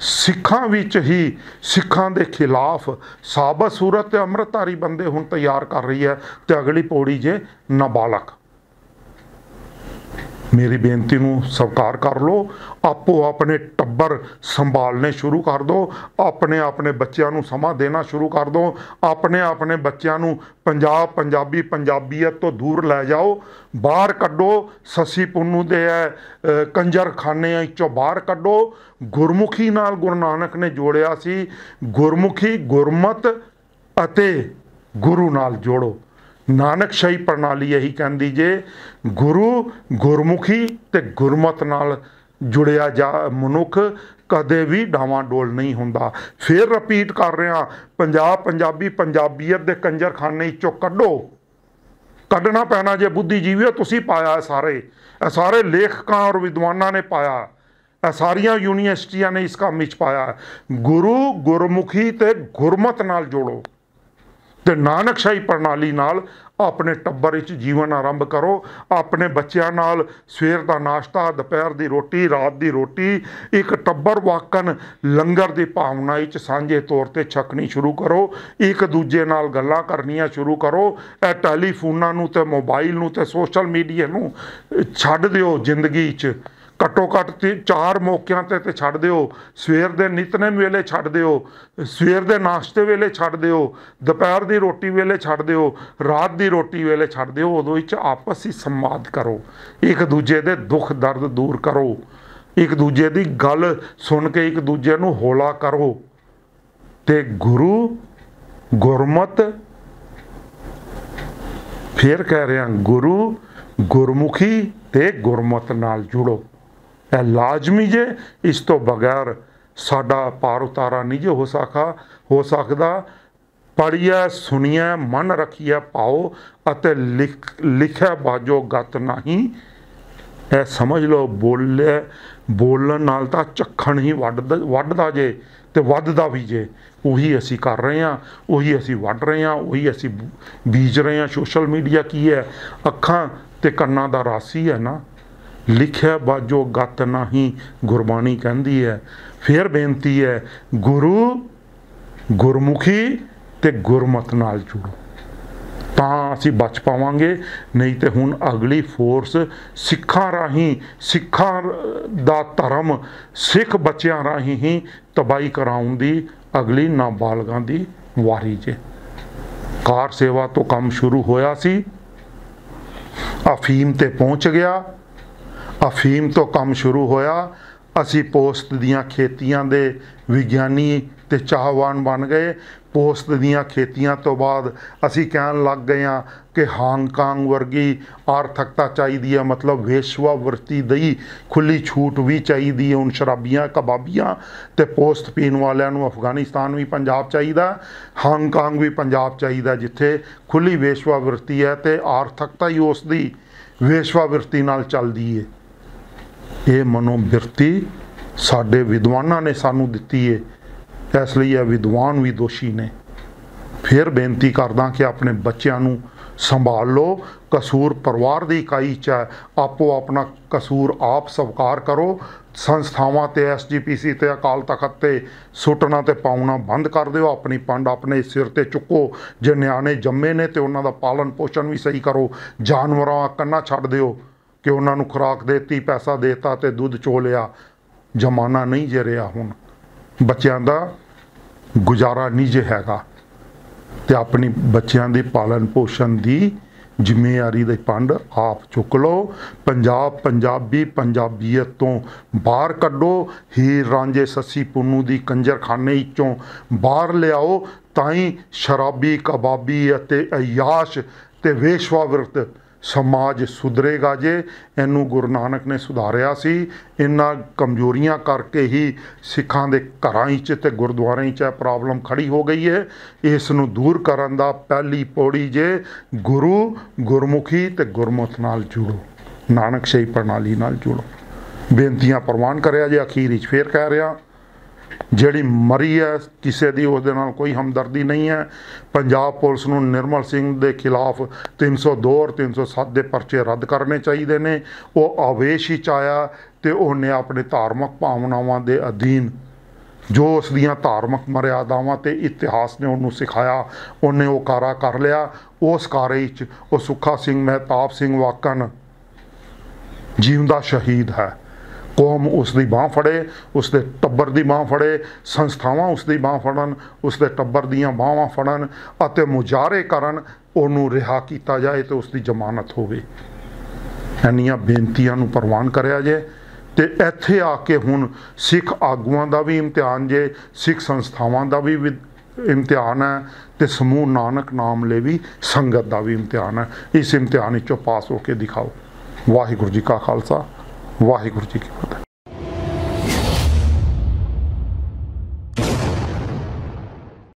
ਸਿੱਖਾਂ ਵਿੱਚ ਹੀ ਸਿੱਖਾਂ ਦੇ ਖਿਲਾਫ ਸਾਬਤ ਸੂਰਤ ਤੇ ਅੰਮ੍ਰਿਤਧਾਰੀ ਬੰਦੇ ਹੁਣ ਤਿਆਰ ਕਰ ਰਹੀ ਹੈ ਤੇ ਅਗਲੀ ਪੌੜੀ ਜੇ ਨਾਬਾਲਕ ਮੇਰੀ ਬੇਨਤੀ ਨੂੰ ਸਵਾਰ ਕਰ ਲਓ ਆਪੋ ਆਪਣੇ ਟੱਬਰ ਸੰਭਾਲਨੇ ਸ਼ੁਰੂ ਕਰ ਦਿਓ ਆਪਣੇ ਆਪਣੇ ਬੱਚਿਆਂ ਨੂੰ ਸਮਾਂ ਦੇਣਾ ਸ਼ੁਰੂ ਕਰ ਦਿਓ ਆਪਣੇ ਆਪਣੇ ਬੱਚਿਆਂ ਨੂੰ ਪੰਜਾਬ ਪੰਜਾਬੀ ਪੰਜਾਬੀਅਤ ਤੋਂ ਦੂਰ ਲੈ ਜਾਓ ਬਾਹਰ ਕੱਢੋ ਸਸੀ ਪੁੰਨੂ ਦੇ ਕੰਜਰਖਾਨੇ ਚੋਂ ਬਾਹਰ ਕੱਢੋ ਗੁਰਮੁਖੀ ਨਾਲ ਗੁਰੂ ਨਾਨਕ ਨੇ ਜੋੜਿਆ ਸੀ ਗੁਰਮੁਖੀ ਗੁਰਮਤ ਅਤੇ ਗੁਰੂ ਨਾਲ ਜੋੜੋ ਨਾਨਕ ਸਹੀ ਪ੍ਰਣਾਲੀ ਇਹੀ ਕਹਿੰਦੀ ਜੇ ਗੁਰੂ ਗੁਰਮੁਖੀ ਤੇ ਗੁਰਮਤ ਨਾਲ ਜੁੜਿਆ ਜਾ ਮਨੁੱਖ ਕਦੇ ਵੀ ਡਾਵਾਂ ਡੋਲ ਨਹੀਂ ਹੁੰਦਾ ਫੇਰ ਰਿਪੀਟ ਕਰ ਰਿਹਾ ਪੰਜਾਬ ਪੰਜਾਬੀ ਪੰਜਾਬੀਅਤ ਦੇ ਕੰਜਰਖਾਨੇ ਚੋਂ ਕੱਢੋ ਕੱਢਣਾ ਪੈਣਾ ਜੇ ਬੁੱਧੀਜੀਵੀਓ ਤੁਸੀਂ ਪਾਇਆ ਸਾਰੇ ਇਹ ਸਾਰੇ ਲੇਖਕਾਂ ਔਰ ਵਿਦਵਾਨਾਂ ਨੇ ਪਾਇਆ ਇਹ ਸਾਰੀਆਂ ਯੂਨੀਵਰਸਿਟੀਆਂ ਨੇ ਇਸ ਕੰਮ ਵਿੱਚ ਪਾਇਆ ਗੁਰੂ ਗੁਰਮੁਖੀ ਤੇ ਗੁਰਮਤ ਨਾਲ ਜੋੜੋ ਤੇ ਨਾਨਕ ਸ਼ਾਹੀ ਪ੍ਰਣਾਲੀ ਨਾਲ ਆਪਣੇ ਟੱਬਰ ਵਿੱਚ ਜੀਵਨ ਆਰੰਭ ਕਰੋ ਆਪਣੇ ਬੱਚਿਆਂ ਨਾਲ ਸਵੇਰ ਦਾ ਨਾਸ਼ਤਾ ਦੁਪਹਿਰ ਦੀ ਰੋਟੀ ਰਾਤ ਦੀ ਰੋਟੀ ਇੱਕ ਟੱਬਰ ਵਾਕਨ ਲੰਗਰ ਦੀ ਭਾਵਨਾ ਵਿੱਚ ਸਾਂਝੇ ਤੌਰ ਤੇ ਛਕਣੀ ਸ਼ੁਰੂ ਕਰੋ ਇੱਕ ਦੂਜੇ ਨਾਲ ਗੱਲਾਂ ਕਰਨੀਆਂ ਸ਼ੁਰੂ ਕਰੋ ਇਹ ਟੈਲੀਫੋਨਾਂ ਨੂੰ ਤੇ ਮੋਬਾਈਲ ਨੂੰ ਤੇ ਸੋਸ਼ਲ ਮੀਡੀਆ ਨੂੰ ਛੱਡ ਦਿਓ ਜ਼ਿੰਦਗੀ 'ਚ ਘੱਟੋ ਘੱਟ ਚਾਰ ਮੌਕਿਆਂ ਤੇ ਤੇ ਛੱਡ ਦਿਓ ਸਵੇਰ ਦੇ ਨਿਤਨੇਮ ਵੇਲੇ ਛੱਡ ਦਿਓ ਸਵੇਰ ਦੇ ਨਾਸ਼ਤੇ ਵੇਲੇ ਛੱਡ ਦਿਓ ਦੁਪਹਿਰ ਦੀ ਰੋਟੀ ਵੇਲੇ ਛੱਡ ਦਿਓ ਰਾਤ ਦੀ ਰੋਟੀ ਵੇਲੇ ਛੱਡ ਦਿਓ ਉਦੋਂ ਵਿੱਚ ਆਪਸ ਹੀ ਸੰਵਾਦ ਕਰੋ ਇੱਕ ਦੂਜੇ ਦੇ ਦੁੱਖ ਦਰਦ ਦੂਰ ਕਰੋ ਇੱਕ ਦੂਜੇ ਦੀ ਗੱਲ ਸੁਣ ਕੇ ਇੱਕ ਦੂਜੇ ਨੂੰ ਹੋਲਾ ਕਰੋ ਤੇ ਗੁਰੂ ਗੁਰਮਤ ਫੇਰ ਕਹਿ ਰਿਹਾ ਗੁਰੂ ਗੁਰਮੁਖੀ ਤੇ ਗੁਰਮਤ ਨਾਲ ਜੁੜੋ ਇਹ ਲਾਜ਼ਮੀ ਜੇ ਇਸ ਤੋਂ ਬਗੈਰ ਸਾਡਾ ਪਾਰ ਉਤਾਰਾ ਨਹੀਂ ਜੇ ਹੋ ਸਕਾ ਹੋ ਸਕਦਾ ਪੜਿਆ ਸੁਣਿਆ ਮਨ ਰੱਖਿਆ ਪਾਓ ਅਤੇ ਲਿਖ ਲਿਖਿਆ ਬਾਜੋ ਗਤ ਨਹੀਂ ਇਹ ਸਮਝ ਲਓ ਬੋਲੇ ਬੋਲਣ ਨਾਲ ਤਾਂ ਚੱਖਣ ਹੀ ਵੱਢਦਾ ਵੱਢਦਾ ਜੇ ਤੇ ਵੱਧਦਾ ਵੀ ਜੇ ਉਹੀ ਅਸੀਂ ਕਰ ਰਹੇ ਹਾਂ ਉਹੀ ਅਸੀਂ ਵੱਢ ਰਹੇ ਹਾਂ ਉਹੀ ਅਸੀਂ ਬੀਜ ਰਹੇ ਹਾਂ ਸੋਸ਼ਲ ਮੀਡੀਆ ਕੀ ਹੈ ਅੱਖਾਂ ਤੇ ਕੰਨਾਂ ਦਾ ਰਾਸੀ ਹੈ ਨਾ ਲਿਖਿਆ ਬਾਜੋ ਗਤ ਨਹੀਂ ਗੁਰਬਾਣੀ ਕਹਿੰਦੀ ਹੈ ਫਿਰ ਬੇਨਤੀ ਹੈ ਗੁਰੂ ਗੁਰਮੁਖੀ ਤੇ ਗੁਰਮਤ ਨਾਲ ਜੁੜੋ ਤਾਂ ਅਸੀਂ ਬਚ ਪਾਵਾਂਗੇ ਨਹੀਂ ਤੇ ਹੁਣ ਅਗਲੀ ਫੋਰਸ ਸਿੱਖਾਂ ਰਾਹੀਂ ਸਿੱਖਾਂ ਦਾ ਧਰਮ ਸਿੱਖ ਬੱਚਿਆਂ ਰਾਹੀਂ ਹੀ ਤਬਾਈ ਕਰਾਉਣ ਦੀ ਅਗਲੀ ਨਾਬਾਲਗਾਂ ਦੀ ਵਾਰੀ ਜੇ ਕਾਰ ਸੇਵਾ ਤੋਂ ਕੰਮ ਸ਼ੁਰੂ ਹੋਇਆ ਸੀ ਅਫੀਮ ਤੇ ਪਹੁੰਚ ਗਿਆ ਅਫੀਮ ਤੋਂ ਕੰਮ ਸ਼ੁਰੂ ਹੋਇਆ ਅਸੀਂ ਪੋਸਟ ਦੀਆਂ ਖੇਤੀਆਂ ਦੇ ਵਿਗਿਆਨੀ ਤੇ ਚਾਹਵਾਨ ਬਣ ਗਏ ਪੋਸਟ ਦੀਆਂ ਖੇਤੀਆਂ ਤੋਂ ਬਾਅਦ ਅਸੀਂ ਕਹਿਣ ਲੱਗ ਗਏ ਆ ਕਿ ਹਾਂਗਕਾਂਗ ਵਰਗੀ ਆਰਥਿਕਤਾ ਚਾਹੀਦੀ ਹੈ ਮਤਲਬ ਵਰਤੀ ਦਈ ਖੁੱਲੀ ਛੂਟ ਵੀ ਚਾਹੀਦੀ ਹੈ ਉਹਨ ਸ਼ਰਾਬੀਆਂ ਕਬਾਬੀਆਂ ਤੇ ਪੋਸਟ ਪੀਣ ਵਾਲਿਆਂ ਨੂੰ ਅਫਗਾਨਿਸਤਾਨ ਵੀ ਪੰਜਾਬ ਚਾਹੀਦਾ ਹਾਂਗਕਾਂਗ ਵੀ ਪੰਜਾਬ ਚਾਹੀਦਾ ਜਿੱਥੇ ਖੁੱਲੀ ਵਰਤੀ ਹੈ ਤੇ ਆਰਥਿਕਤਾ ਹੀ ਉਸ ਦੀ ਵਰਤੀ ਨਾਲ ਚੱਲਦੀ ਹੈ ਇਹ ਬਿਰਤੀ ਸਾਡੇ ਵਿਦਵਾਨਾਂ ਨੇ ਸਾਨੂੰ ਦਿੱਤੀ ਏ ਇਸ ਲਈ ਇਹ ਵਿਦਵਾਨ ਵੀ ਦੋਸ਼ੀ ਨੇ ਫਿਰ ਬੇਨਤੀ ਕਰਦਾ ਕਿ ਆਪਣੇ ਬੱਚਿਆਂ ਨੂੰ ਸੰਭਾਲ ਲਓ ਕਸੂਰ ਪਰਿਵਾਰ ਦੀ ਇਕਾਈ ਚ ਹੈ ਆਪੋ ਆਪਣਾ ਕਸੂਰ ਆਪ ਸਵਕਾਰ ਕਰੋ ਸੰਸਥਾਵਾਂ ਤੇ ਐਸਜੀਪੀਸੀ ਤੇ ਅਕਾਲ ਤਖਤ ਤੇ ਸੁੱਟਣਾ ਤੇ ਪਾਉਣਾ ਬੰਦ ਕਰ ਦਿਓ ਆਪਣੀ ਪੰਡ ਆਪਣੇ ਸਿਰ ਤੇ ਚੁੱਕੋ ਜੇ ਨਿਆਣੇ ਜੰਮੇ ਨੇ ਤੇ ਉਹਨਾਂ ਦਾ ਪਾਲਣ ਪੋਸ਼ਣ ਵੀ ਸਹੀ ਕਰੋ ਜਾਨਵਰਾਂ ਕੰਨਾ ਛੱਡ ਦਿਓ ਕਿ ਉਹਨਾਂ ਨੂੰ ਖੁਰਾਕ ਦੇਤੀ ਪੈਸਾ ਦੇਤਾ ਤੇ ਦੁੱਧ ਚੋ ਲਿਆ ਜਮਾਨਾ ਨਹੀਂ ਜੇ ਰਿਹਾ ਹੁਣ ਬੱਚਿਆਂ ਦਾ ਗੁਜ਼ਾਰਾ ਨਹੀਂ ਜੇ ਹੈਗਾ ਤੇ ਆਪਣੀ ਬੱਚਿਆਂ ਦੀ ਪਾਲਣ ਪੋਸ਼ਣ ਦੀ ਜ਼ਿੰਮੇਵਾਰੀ ਦੇ ਪੰਡ ਆਪ ਚੁੱਕ ਲਓ ਪੰਜਾਬ ਪੰਜਾਬੀ ਪੰਜਾਬੀਅਤ ਤੋਂ ਬਾਹਰ ਕੱਢੋ ਹੀ ਰਾਂਝੇ ਸੱਸੀ ਪੁੰਨੂ ਦੀ ਕੰਜਰਖਾਨੇ ਵਿੱਚੋਂ ਬਾਹਰ ਲਿਆਓ ਤਾਂ ਹੀ ਸ਼ਰਾਬੀ ਕਬਾਬੀ ਅਤੇ ਅਯਾਸ਼ ਤੇ ਵੇਸ਼ਵਾ ਵਰਤ ਸਮਾਜ ਸੁਧਰੇਗਾ ਜੇ ਇਹਨੂੰ ਗੁਰੂ ਨਾਨਕ ਨੇ ਸੁਧਾਰਿਆ ਸੀ ਇੰਨਾ ਕਮਜ਼ੋਰੀਆਂ ਕਰਕੇ ਹੀ ਸਿੱਖਾਂ ਦੇ ਘਰਾਂ ਵਿੱਚ ਤੇ ਗੁਰਦੁਆਰਿਆਂ ਵਿੱਚ ਇਹ ਪ੍ਰੋਬਲਮ ਖੜੀ ਹੋ ਗਈ ਹੈ ਇਸ ਨੂੰ ਦੂਰ ਕਰਨ ਦਾ ਪਹਿਲੀ ਪੌੜੀ ਜੇ ਗੁਰੂ ਗੁਰਮੁਖੀ ਤੇ ਗੁਰਮਤ ਨਾਲ ਜੁੜੋ ਨਾਨਕ ਸ਼ਹੀ ਪ੍ਰਣਾਲੀ ਨਾਲ ਜੁੜੋ ਬੇਨਤੀਆਂ ਪ੍ਰਵਾਨ ਕਰਿਆ ਜੇ ਅਖੀਰ ਵਿੱਚ ਫੇਰ ਕਹਿ ਰਿਹਾ ਜਿਹੜੀ ਮਰੀ ਹੈ ਕਿਸੇ ਦੀ ਉਸ ਦੇ ਨਾਲ ਕੋਈ ਹਮਦਰਦੀ ਨਹੀਂ ਹੈ ਪੰਜਾਬ ਪੁਲਿਸ ਨੂੰ ਨਿਰਮਲ ਸਿੰਘ ਦੇ ਖਿਲਾਫ 302 ਔਰ 307 ਦੇ ਪਰਚੇ ਰੱਦ ਕਰਨੇ ਚਾਹੀਦੇ ਨੇ ਉਹ ਆਵੇਸ਼ ਹੀ ਚਾਇਆ ਤੇ ਉਹਨੇ ਆਪਣੇ ਧਾਰਮਿਕ ਭਾਵਨਾਵਾਂ ਦੇ ਅਧੀਨ ਜੋ ਉਸ ਦੀਆਂ ਧਾਰਮਿਕ ਮਰਿਆਦਾਵਾਂ ਤੇ ਇਤਿਹਾਸ ਨੇ ਉਹਨੂੰ ਸਿਖਾਇਆ ਉਹਨੇ ਉਹ ਕਾਰਾ ਕਰ ਲਿਆ ਉਸ ਕਾਰੇ ਵਿੱਚ ਉਹ ਸੁੱਖਾ ਸਿੰਘ ਮਹਿਤਾਬ ਸਿੰਘ ਵਾਕਨ ਜੀਵਦਾ ਸ਼ਹੀਦ ਹੈ ਕੌਮ ਉਸ ਦੀ ਬਾਹ ਫੜੇ ਉਸ ਦੇ ਟੱਬਰ ਦੀ ਬਾਹ ਫੜੇ ਸੰਸਥਾਵਾਂ ਉਸ ਦੀ ਬਾਹ ਫੜਨ ਉਸ ਦੇ ਟੱਬਰ ਦੀਆਂ ਬਾਹਾਂ ਫੜਨ ਅਤੇ ਮੁਜਾਰੇ ਕਰਨ ਉਹਨੂੰ ਰਿਹਾ ਕੀਤਾ ਜਾਏ ਤੇ ਉਸ ਦੀ ਜ਼ਮਾਨਤ ਹੋਵੇ ਇੰਨੀਆਂ ਬੇਨਤੀਆਂ ਨੂੰ ਪ੍ਰਵਾਨ ਕਰਿਆ ਜੇ ਤੇ ਇੱਥੇ ਆ ਕੇ ਹੁਣ ਸਿੱਖ ਆਗੂਆਂ ਦਾ ਵੀ ਇਮਤਿਹਾਨ ਜੇ ਸਿੱਖ ਸੰਸਥਾਵਾਂ ਦਾ ਵੀ ਇਮਤਿਹਾਨ ਹੈ ਤੇ ਸਮੂਹ ਨਾਨਕ ਨਾਮ ਲੈ ਵੀ ਸੰਗਤ ਦਾ ਵੀ ਇਮਤਿਹਾਨ ਹੈ ਇਸ ਇਮਤਿਹਾਨ ਵਿੱਚੋਂ ਪਾਸ ਹੋ ਕੇ ਦਿਖਾਓ ਵਾਹਿਗੁਰੂ ਜੀ ਕਾ ਖਾਲਸਾ ਵਾਹਿਗੁਰੂ ਜੀ ਕੀ ਫਤਿਹ